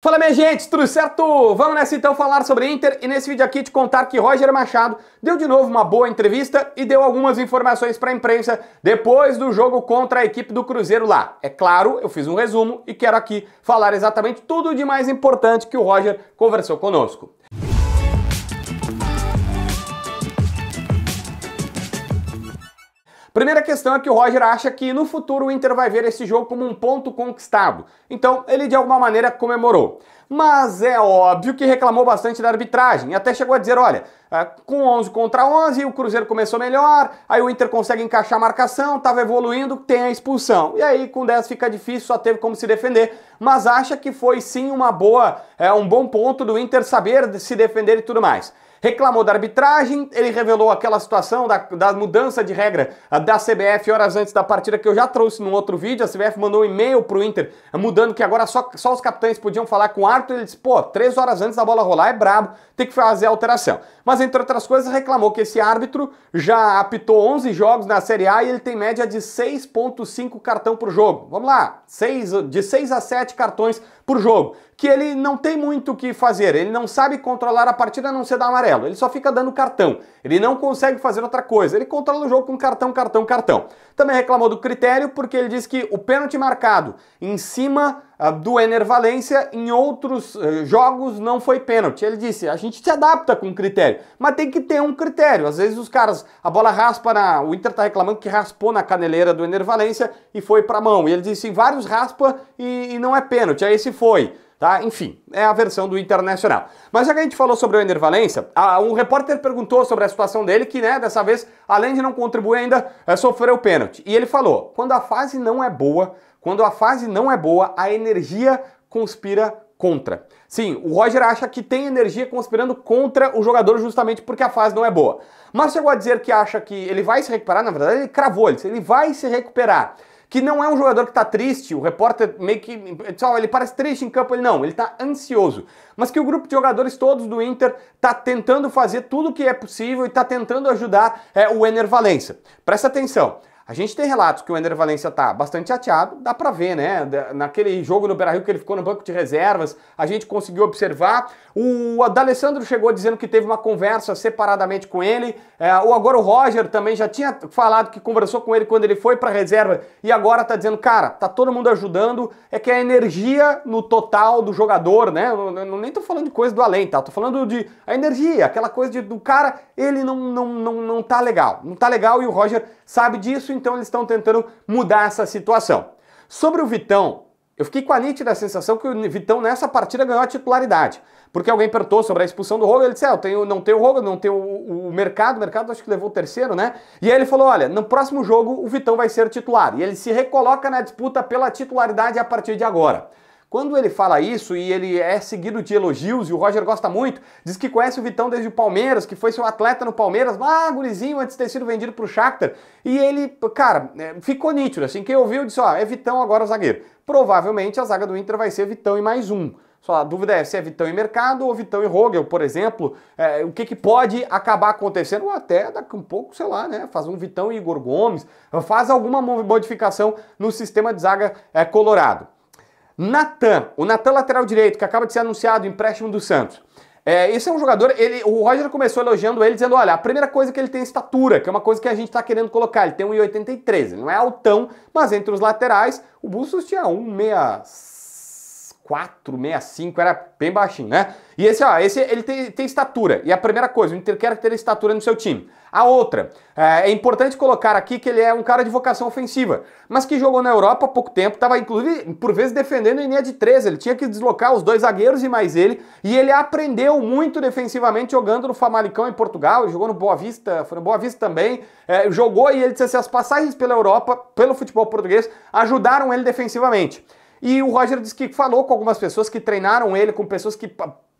Fala minha gente, tudo certo? Vamos nessa então falar sobre Inter e nesse vídeo aqui te contar que Roger Machado deu de novo uma boa entrevista e deu algumas informações para a imprensa depois do jogo contra a equipe do Cruzeiro lá. É claro, eu fiz um resumo e quero aqui falar exatamente tudo de mais importante que o Roger conversou conosco. Primeira questão é que o Roger acha que no futuro o Inter vai ver esse jogo como um ponto conquistado. Então, ele de alguma maneira comemorou. Mas é óbvio que reclamou bastante da arbitragem. Até chegou a dizer: olha, eh, com 11 contra 11, o Cruzeiro começou melhor, aí o Inter consegue encaixar a marcação, estava evoluindo, tem a expulsão. E aí com 10 fica difícil, só teve como se defender. Mas acha que foi sim uma boa, é, um bom ponto do Inter saber se defender e tudo mais reclamou da arbitragem, ele revelou aquela situação da, da mudança de regra da CBF horas antes da partida que eu já trouxe num outro vídeo. A CBF mandou um e-mail pro Inter mudando que agora só, só os capitães podiam falar com o Arthur, Ele disse, pô, três horas antes da bola rolar é brabo, tem que fazer a alteração. Mas, entre outras coisas, reclamou que esse árbitro já apitou 11 jogos na Série A e ele tem média de 6.5 cartão por jogo. Vamos lá, 6, de 6 a 7 cartões por jogo. Que ele não tem muito o que fazer, ele não sabe controlar a partida a não ser da amarela amarelo. Ele só fica dando cartão. Ele não consegue fazer outra coisa. Ele controla o jogo com cartão, cartão, cartão. Também reclamou do critério porque ele disse que o pênalti marcado em cima ah, do Ener Valência em outros ah, jogos não foi pênalti. Ele disse: a gente se adapta com critério, mas tem que ter um critério. Às vezes os caras, a bola raspa na. O Inter tá reclamando que raspou na caneleira do Ener Valência e foi pra mão. E ele disse: vários raspa e, e não é pênalti. Aí esse foi. Tá? Enfim, é a versão do Internacional. Mas já que a gente falou sobre o Ender um repórter perguntou sobre a situação dele, que né, dessa vez, além de não contribuir ainda, é, sofreu o pênalti. E ele falou: quando a fase não é boa, quando a fase não é boa, a energia conspira contra. Sim, o Roger acha que tem energia conspirando contra o jogador justamente porque a fase não é boa. Mas chegou a dizer que acha que ele vai se recuperar, na verdade ele cravou, ele vai se recuperar que não é um jogador que está triste, o repórter meio que. só ele parece triste em campo, ele não, ele está ansioso. Mas que o grupo de jogadores todos do Inter está tentando fazer tudo o que é possível e está tentando ajudar é, o Ener Valença. Presta atenção. A gente tem relatos que o Ender Valencia tá bastante chateado, dá para ver, né? Naquele jogo no Beira-Rio que ele ficou no banco de reservas, a gente conseguiu observar. O Adalessandro chegou dizendo que teve uma conversa separadamente com ele. É, agora o Roger também já tinha falado que conversou com ele quando ele foi para reserva e agora tá dizendo, cara, tá todo mundo ajudando. É que a energia no total do jogador, né? Eu, eu nem tô falando de coisa do além, tá? Tô falando de a energia, aquela coisa de, do cara, ele não, não, não, não tá legal. Não tá legal e o Roger sabe disso, então eles estão tentando mudar essa situação. Sobre o Vitão, eu fiquei com a nítida sensação que o Vitão nessa partida ganhou a titularidade. Porque alguém perguntou sobre a expulsão do Roga, ele disse: ah, eu tenho, não tem o Roga, não tem o, o, mercado, o mercado acho que levou o terceiro, né? E aí ele falou: olha, no próximo jogo o Vitão vai ser titular. E ele se recoloca na disputa pela titularidade a partir de agora. Quando ele fala isso e ele é seguido de elogios, e o Roger gosta muito, diz que conhece o Vitão desde o Palmeiras, que foi seu atleta no Palmeiras, lá gurizinho, antes de ter sido vendido pro Shakhtar. E ele, cara, é, ficou nítido, assim, quem ouviu disse, ó, é Vitão agora o zagueiro. Provavelmente a zaga do Inter vai ser Vitão e mais um. Só a dúvida é se é Vitão e Mercado ou Vitão e Rogel, por exemplo. É, o que, que pode acabar acontecendo? Ou até daqui um pouco, sei lá, né? Faz um Vitão e Igor Gomes. Faz alguma modificação no sistema de zaga é, colorado. Natan, o Natan lateral direito, que acaba de ser anunciado, empréstimo do Santos. É, esse é um jogador, ele, o Roger começou elogiando ele, dizendo: olha, a primeira coisa é que ele tem é estatura, que é uma coisa que a gente está querendo colocar. Ele tem 1,83, não é altão, mas entre os laterais, o Bustos tinha 1,67. 465, era bem baixinho, né? E esse, ó, esse ele tem, tem estatura. E a primeira coisa, o Inter quer ter estatura no seu time. A outra, é, é, importante colocar aqui que ele é um cara de vocação ofensiva, mas que jogou na Europa há pouco tempo, estava inclusive por vezes defendendo em linha de 13, ele tinha que deslocar os dois zagueiros e mais ele, e ele aprendeu muito defensivamente jogando no Famalicão em Portugal, jogou no Boa Vista, foi no Boa Vista também, é, jogou e ele disse assim, as passagens pela Europa, pelo futebol português, ajudaram ele defensivamente. E o Roger disse que falou com algumas pessoas que treinaram ele, com pessoas que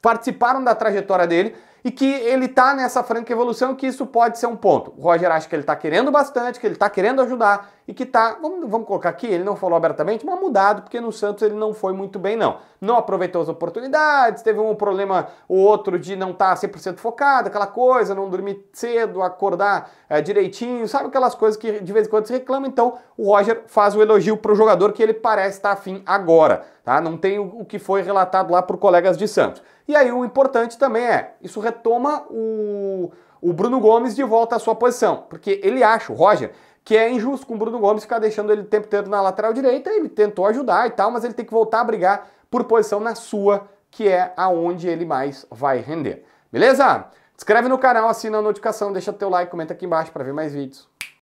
participaram da trajetória dele e que ele está nessa franca evolução, que isso pode ser um ponto. O Roger acha que ele está querendo bastante, que ele está querendo ajudar e que está, vamos, vamos colocar aqui, ele não falou abertamente, mas mudado, porque no Santos ele não foi muito bem não. Não aproveitou as oportunidades, teve um problema ou outro de não estar tá 100% focado, aquela coisa, não dormir cedo, acordar é, direitinho, sabe aquelas coisas que de vez em quando se reclama, então o Roger faz o elogio para o jogador que ele parece estar tá afim agora, tá? Não tem o, o que foi relatado lá por colegas de Santos. E aí o importante também é, isso retoma o, o Bruno Gomes de volta à sua posição, porque ele acha, o Roger, que é injusto com o Bruno Gomes ficar deixando ele o tempo inteiro na lateral direita, ele tentou ajudar e tal, mas ele tem que voltar a brigar por posição na sua, que é aonde ele mais vai render. Beleza? Inscreve no canal, assina a notificação, deixa teu like, comenta aqui embaixo para ver mais vídeos.